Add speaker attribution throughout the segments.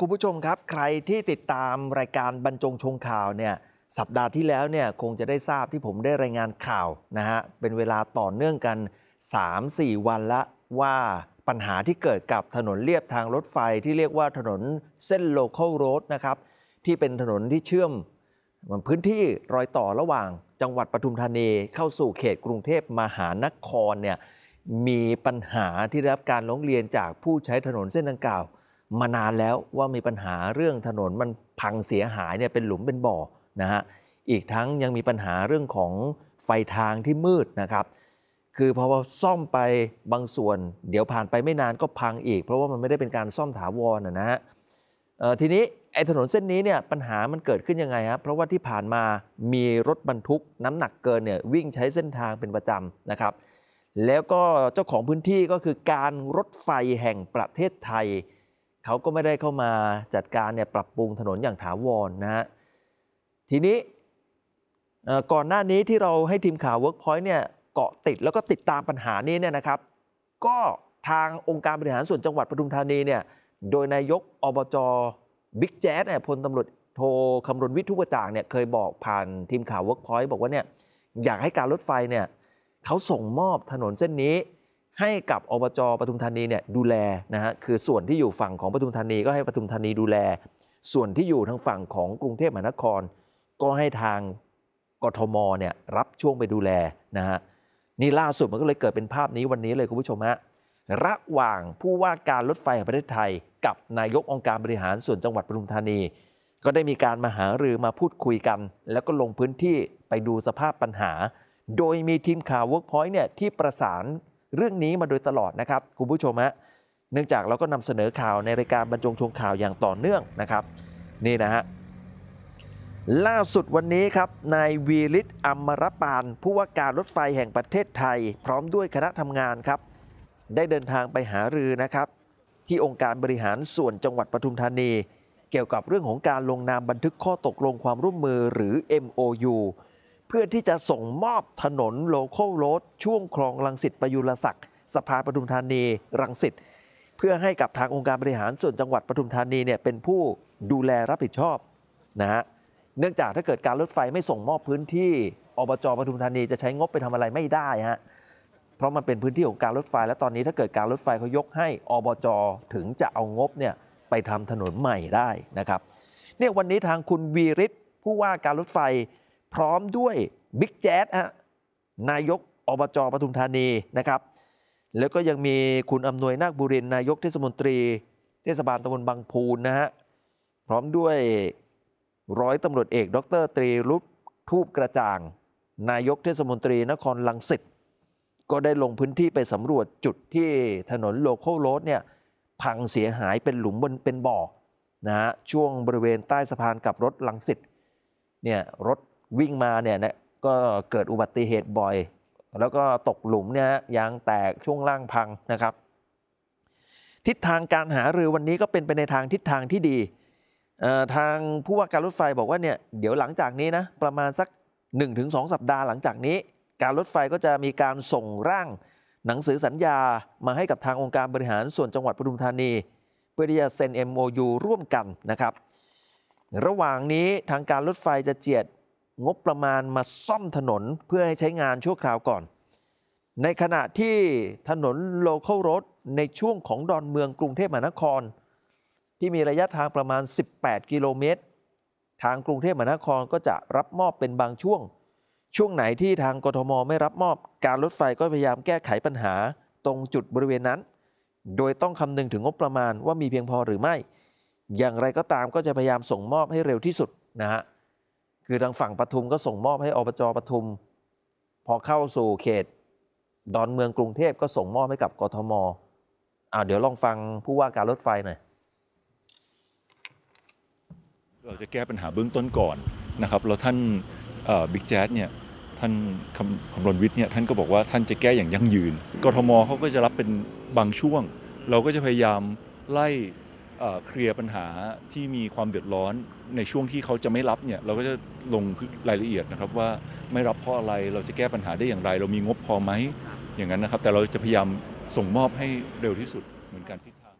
Speaker 1: คุณผู้ชมครับ ใครที่ติดตามรายการบรรจงชงข่าวเนี่ยสัปดาห์ที่แล้วเนี่ยคงจะได้ทราบที่ผมได้รายงานข่าวนะฮะ เป็นเวลาต่อเนื่องกัน 3-4 วันละ ว่าปัญหาที่เกิดกับถนนเลียบทางรถไฟที่เรียกว่าถนนเส้นโลเคอลโรดนะครับ ที่เป็นถนนที่เชื่อม พื้นที่รอยต่อระหว่างจังหวัดปทุมธานี เข้าสู่เขตกรุงเทพมหานครเนี่ยมีปัญหาที่รับการร้องเรียนจากผู้ใช้ถนนเส้นดังกล่าวมานานแล้วว่ามีปัญหาเรื่องถนนมันพังเสียหายเนี่ยเป็นหลุมเป็นบ่อนะฮะอีกทั้งยังมีปัญหาเรื่องของไฟทางที่มืดนะครับคือพอาซ่อมไปบางส่วน เดี๋ยวผ่านไปไม่นานก็พังอีก เพราะว่ามันไม่ได้เป็นการซ่อมถาวรนะฮะทีนี้ไอ้ถนนเส้นนี้เนี่ยปัญหามันเกิดขึ้นยังไงครับเพราะว่าที่ผ่านมามีรถบรรทุกน้ำหนักเกินเนี่ยวิ่งใช้เส้นทางเป็นประจำนะครับแล้วก็เจ้าของพื้นที่ก็คือการรถไฟแห่งประเทศไทยเขาก็ไม่ได้เข้ามาจัดการเนี่ยปรับปรุงถนนอย่างถาวรนนะฮะทีนี้ก่อนหน้านี้ที่เราให้ทีมข่าว Workpoint เนี่ยเกาะติดแล้วก็ติดตามปัญหานี้เนี่ยนะครับ ก็ทางองค์การบริหารส่วนจังหวัดปทุมธานีเนี่ยโดยนายกอบจบิ๊กแจ๊ดเนี่ยพลตำรวจโทคำรณวิทุกระจางเนี่ยเคยบอกผ่านทีมข่าว Workpoint บอกว่าเนี่ยอยากให้การรถไฟเนี่ยเขาส่งมอบถนนเส้นนี้ให้กับอบจปทุมธานีเนี่ยดูแลนะฮะคือส่วนที่อยู่ฝั่งของปทุมธานีก็ให้ปทุมธานีดูแล ส่วนที่อยู่ทางฝั่งของกรุงเทพมหานคร ก็ให้ทางกทมเนี่ยรับช่วงไปดูแลนะฮะนี่ล่าสุดมันก็เลยเกิดเป็นภาพนี้วันนี้เลยคุณผู้ชมฮะระหว่างผู้ว่าการรถไฟแห่งประเทศไทย กับนายกองค์การบริหารส่วนจังหวัดปทุมธานี ก็ได้มีการมาหารือมาพูดคุยกัน แล้วก็ลงพื้นที่ไปดูสภาพปัญหา โดยมีทีมข่าวเวิร์กพอยต์เนี่ยที่ประสานเรื่องนี้มาโดยตลอดนะครับคุณผู้ชมฮะเนื่องจากเราก็นำเสนอข่าวในรายการบรรจงชงข่าวอย่างต่อเนื่องนะครับนี่นะฮะล่าสุดวันนี้ครับนายวีริศอมรปานผู้ว่าการรถไฟแห่งประเทศไทยพร้อมด้วยคณะทำงานครับได้เดินทางไปหารือนะครับ ที่องค์การบริหารส่วนจังหวัดปทุมธานี เกี่ยวกับเรื่องของการลงนามบันทึกข้อตกลงความร่วมมือหรือ MOU เพื่อที่จะส่งมอบถนนโลโคโรดช่วงคลองลังสิตประยุรศักดิ์สะพานปทุมธานี รังสิตเพื่อให้กับทางองค์การบริหารส่วนจังหวัดปทุมธานีเนี่ยเป็นผู้ดูแลรับผิดชอบนะฮะเนื่องจากถ้าเกิดการรถไฟไม่ส่งมอบพื้นที่ อบจปทุมธานีจะใช้งบไปทำอะไรไม่ได้ฮะเพราะมันเป็นพื้นที่ของการรถไฟ และตอนนี้ถ้าเกิดการรถไฟเขายก ให้อบจถึงจะเอางบเนี่ยไปทำถนนใหม่ได้นะครับเนี่ยวันนี้ทางคุณวีริศผู้ว่าการรถไฟพร้อมด้วยบิ๊กแจ๊ดฮะนายกอบจปทุมธานีนะครับ แล้วก็ยังมีคุณอำนวยนาคบุริน นายกเทศมนตรี เทศบาลตำบลบางพูนนะฮะพร้อมด้วยร้อยตำรวจเอก ดรตรีรุปทูบกระจ่างนายกเทศมนตรีนครลังสิตก็ได้ลงพื้นที่ไปสำรวจจุดที่ถนนโลเคอลโรดเนี่ยพังเสียหายเป็นหลุมบนเป็นบ่อนะฮะช่วงบริเวณใต้สะพานกับรถลังสิตเนี่ยรถวิ่งมาเนี่ยนะก็เกิดอุบัติเหตุบ่อย แล้วก็ตกหลุมเนี่ยยางแตกช่วงล่างพังนะครับ ทิศทางการหารือวันนี้ก็เป็นไปในทางทิศทางที่ดี ทางผู้ว่าการรถไฟบอกว่าเนี่ยเดี๋ยวหลังจากนี้นะประมาณสัก 1-2 สัปดาห์ หลังจากนี้การรถไฟก็จะมีการส่งร่างหนังสือสัญญามาให้กับทางองค์การบริหารส่วนจังหวัดปทุมธานีเพื่อที่จะเซ็น MOU ร่วมกันนะครับ ระหว่างนี้ทางการรถไฟจะเจียดงบประมาณมาซ่อมถนนเพื่อให้ใช้งานชั่วคราวก่อน ในขณะที่ถนนโลเคอลรถในช่วงของดอนเมืองกรุงเทพมหานคร ที่มีระยะทางประมาณ 18 กิโลเมตร ทางกรุงเทพมหานครก็จะรับมอบเป็นบางช่วง ช่วงไหนที่ทางกทม ไม่รับมอบ การรถไฟก็พยายามแก้ไขปัญหาตรงจุดบริเวณนั้น โดยต้องคำนึงถึงงบประมาณว่ามีเพียงพอหรือไม่ อย่างไรก็ตามก็จะพยายามส่งมอบให้เร็วที่สุดนะฮะคือทางฝั่งปทุมก็ส่งมอบให้อบจปทุม พอเข้าสู่เขตดอนเมืองกรุงเทพก็ส่งมอบให้กับกทมอ่าเดี๋ยวลองฟังผู้ว่าการรถไฟหน่อยเราจะแก้ปัญหาเบื้องต้นก่อนนะครับแล้วท่านบิ๊กแจ๊ดเนี่ยท่านคำคำรณวิทย์เนี่ยท่านก็บอกว่าท่านจะแก้อย่างยั่งยืนกทมเขาก็จะรับเป็นบางช่วง เราก็จะพยายามไล่เคลียร์ปัญหาที่มีความเดือดร้อนในช่วงที่เขาจะไม่รับเนี่ยเราก็จะลงรายละเอียดนะครับ ว่าไม่รับเพราะอะไรเราจะแก้ปัญหาได้อย่างไร เรามีงบพอไหมอย่างนั้นนะครับ แต่เราจะพยายามส่งมอบให้เร็วที่สุดเหมือนกันที่ทาง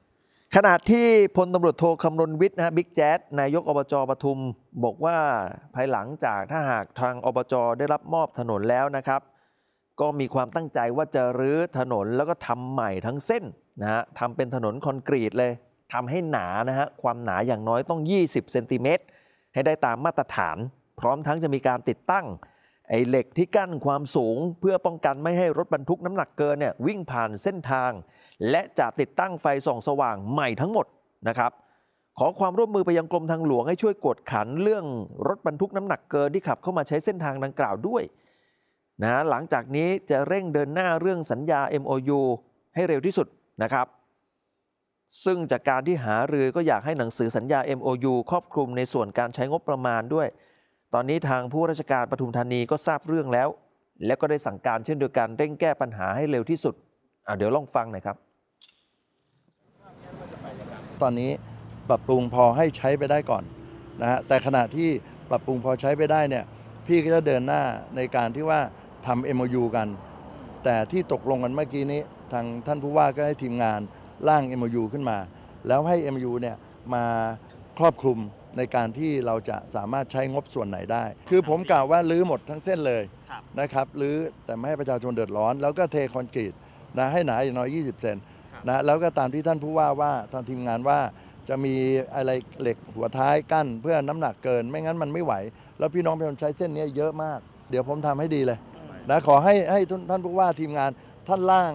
Speaker 1: ขณะที่พลตำรวจโทคำรณวิทย์นะฮะบิ๊กแจ๊ดนายกอบจปทุม บอกว่าภายหลังจากถ้าหากทางอบจได้รับมอบถนนแล้วนะครับก็มีความตั้งใจว่าจะรื้อถนนแล้วก็ทำใหม่ทั้งเส้นนะฮะทำเป็นถนนคอนกรีตเลยทำให้หนานะฮะความหนาอย่างน้อยต้อง 20เซนติเมตรให้ได้ตามมาตรฐาน พร้อมทั้งจะมีการติดตั้ง ไอ้เหล็ก ที่กั้นความสูง เพื่อป้องกันไม่ให้รถบรรทุกน้ำหนักเกินเนี่ยวิ่งผ่านเส้นทาง และจะติดตั้งไฟส่องสว่างใหม่ทั้งหมดนะครับ ขอความร่วมมือไปยังกรมทางหลวงให้ช่วยกดขันเรื่องรถบรรทุกน้ำหนักเกินที่ขับเข้ามาใช้เส้นทางดังกล่าวด้วยนะหลังจากนี้จะเร่งเดินหน้าเรื่องสัญญา MOU ให้เร็วที่สุดนะครับซึ่งจากการที่หารือก็อยากให้หนังสือสัญญา MOU ครอบคลุมในส่วนการใช้งบประมาณด้วย ตอนนี้ทางผู้ราชการปทุมธานีก็ทราบเรื่องแล้ว และก็ได้สั่งการเช่นเดียวกันเร่งแก้ปัญหาให้เร็วที่สุดเดี๋ยวลองฟังหน่อยครับ ตอนนี้ปรับปรุงพอให้ใช้ไปได้ก่อนนะฮะแต่ขณะที่ปรับปรุงพอใช้ไปได้เนี่ยพี่ก็จะเดินหน้าในการที่ว่าทำ MOU กัน แต่ที่ตกลงกันเมื่อกี้นี้ทางท่านผู้ว่าก็ให้ทีมงานร่าง MOU ขึ้นมา แล้วให้ MOU เนี่ยมาครอบคลุมในการที่เราจะสามารถใช้งบส่วนไหนได้ คือผมกล่าวว่าลื้อหมดทั้งเส้นเลย นะครับลื้อ แต่ไม่ให้ประชาชนเดือดร้อน แล้วก็เทคอนกรีตนะให้หนาอย่างน้อย 20 เซนนะแล้วก็ตามที่ท่านผู้ว่าว่าทางทีมงานว่าจะมีอะไรเหล็กหัวท้ายกั้น เพื่อน้ำหนักเกินไม่งั้นมันไม่ไหว แล้วพี่น้องประชาชนใช้เส้นนี้เยอะมาก เดี๋ยวผมทำให้ดีเลยนะขอให้ให้ท่านผู้ว่าทีมงานท่านล่าง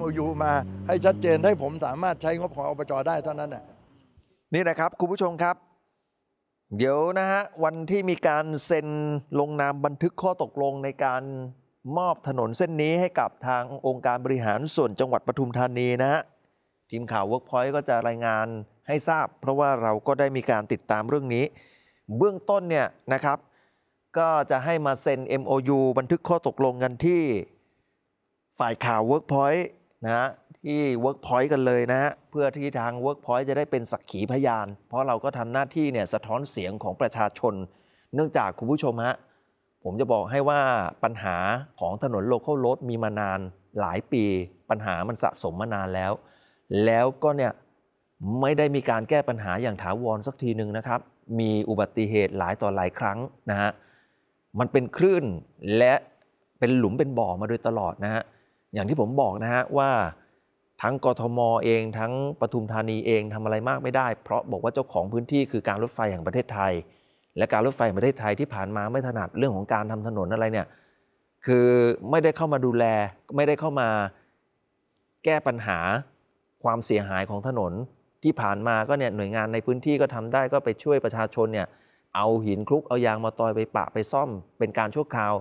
Speaker 1: MOU มาให้ชัดเจนให้ผมสามารถใช้งบของอบจได้เท่านั้นน่ะนี่นะครับ คุณผู้ชมครับ เดี๋ยวนะฮะ วันที่มีการเซ็นลงนามบันทึกข้อตกลงในการมอบถนนเส้นนี้ให้กับทางองค์การบริหารส่วนจังหวัดปทุมธานีนะฮะ ทีมข่าว Workpoint ก็จะรายงานให้ทราบ เพราะว่าเราก็ได้มีการติดตามเรื่องนี้ เบื้องต้นเนี่ยนะครับก็จะให้มาเซ็น MOU บันทึกข้อตกลงกันที่ฝ่ายข่าว Workpoint นะฮะที่ Workpoint กันเลยนะฮะเพื่อที่ทาง Workpoint จะได้เป็นสักขีพยาน เพราะเราก็ทำหน้าที่เนี่ยสะท้อนเสียงของประชาชน เนื่องจากคุณผู้ชมฮะผมจะบอกให้ว่าปัญหาของถนนโลเคอลรถมีมานานหลายปี ปัญหามันสะสมมานานแล้ว แล้วก็เนี่ยไม่ได้มีการแก้ปัญหาอย่างถาวรสักทีหนึ่งนะครับ มีอุบัติเหตุหลายต่อหลายครั้งนะฮะมันเป็นคลื่นและเป็นหลุมเป็นบ่อมาโดยตลอดนะฮะอย่างที่ผมบอกนะฮะว่าทั้งกทมเองทั้งปทุมธานีเองทำอะไรมากไม่ได้เพราะบอกว่าเจ้าของพื้นที่คือการรถไฟแห่งประเทศไทย และการรถไฟแห่งประเทศไทยที่ผ่านมาไม่ถนัดเรื่องของการทำถนนอะไรเนี่ยคือไม่ได้เข้ามาดูแลไม่ได้เข้ามาแก้ปัญหาความเสียหายของถนนที่ผ่านมาก็เนี่ยหน่วยงานในพื้นที่ก็ทำได้ก็ไปช่วยประชาชนเนี่ยเอาหินคลุกเอายางมาตอยไปปะไปซ่อม เป็นการชั่วคราว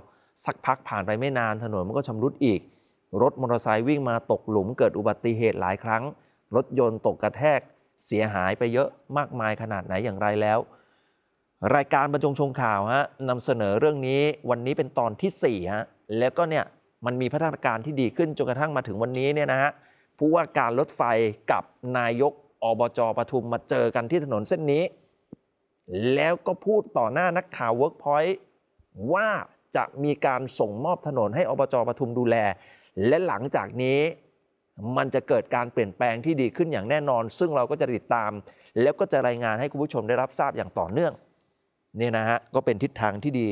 Speaker 1: สักพักผ่านไปไม่นานถนนมันก็ชำรุดอีกรถมอเตอร์ไซค์วิ่งมาตกหลุมเกิดอุบัติเหตุหลายครั้ง รถยนต์ตกกระแทกเสียหายไปเยอะมากมายขนาดไหนอย่างไรแล้ว รายการบรรจงชงข่าวฮะนำเสนอเรื่องนี้วันนี้เป็นตอนที่4ฮะแล้วก็เนี่ยมันมีพัฒนาการที่ดีขึ้นจนกระทั่งมาถึงวันนี้เนี่ยนะฮะผู้ว่าการรถไฟกับนายก อบจปทุมมาเจอกันที่ถนนเส้นนี้ แล้วก็พูดต่อหน้านักข่าวเวิร์กพอยท์ว่าจะมีการส่งมอบถนนให้อบจปทุมดูแลและหลังจากนี้มันจะเกิดการเปลี่ยนแปลงที่ดีขึ้นอย่างแน่นอน ซึ่งเราก็จะติดตาม แล้วก็จะรายงานให้คุณผู้ชมได้รับทราบอย่างต่อเนื่องเนี่ยนะฮะ ก็เป็นทิศทางที่ดี